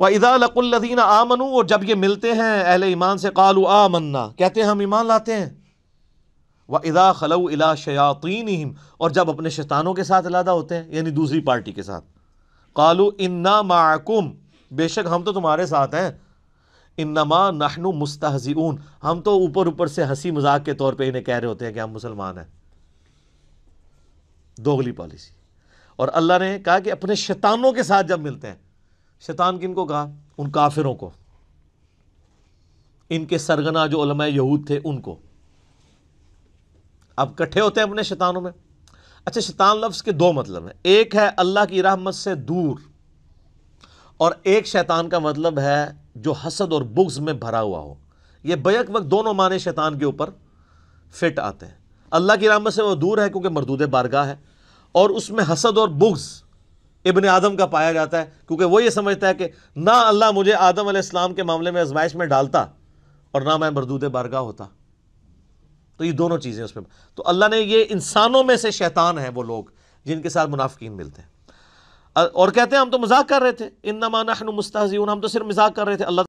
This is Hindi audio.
व इदालकुल्लिन आमनू और जब ये मिलते हैं अहल ईमान से कालू आमन्ना कहते हैं हम ईमान लाते हैं व इदा खलऊ अला शयातीन और जब अपने शैतानों के साथ अलादा होते हैं यानी दूसरी पार्टी के साथ कालू इन्ना माकुम बेशक हम तो तुम्हारे साथ हैं इन्नमा नहनु मुस्तहजीन हम तो ऊपर ऊपर से हंसी मजाक के तौर पे इन्हें कह रहे होते हैं कि हम मुसलमान हैं दोगली पॉलिसी और अल्लाह ने कहा कि अपने शैतानों के साथ जब मिलते हैं शैतान किन को कहा उन काफिरों को इनके सरगना जो उलमा यहूद थे उनको अब इकट्ठे होते हैं अपने शैतानों में अच्छा शैतान लफ्ज़ के दो मतलब हैं एक है अल्लाह की रहमत से दूर और एक शैतान का मतलब है जो हसद और बुग्ज में भरा हुआ हो यह बैक वक्त दोनों माने शैतान के ऊपर फिट आते हैं अल्लाह की रहमत से वह दूर है क्योंकि मरदूद बारगाह है और उसमें हसद और बुग्ज़ इबन आदम का पाया जाता है क्योंकि वो ये समझता है कि ना अल्लाह मुझे आदम आसमाम के मामले में आजमाइश में डालता और ना मैं मरदूद बारगाह होता तो ये दोनों चीज़ें उसमें तो अल्लाह ने ये इंसानों में से शैतान है वो लोग जिनके साथ मुनाफिकीन मिलते हैं और कहते हैं हम तो मजाक कर रहे थे इन नमान मुस्ताजी हम तो सिर्फ मजाक कर रहे थे अल्लाह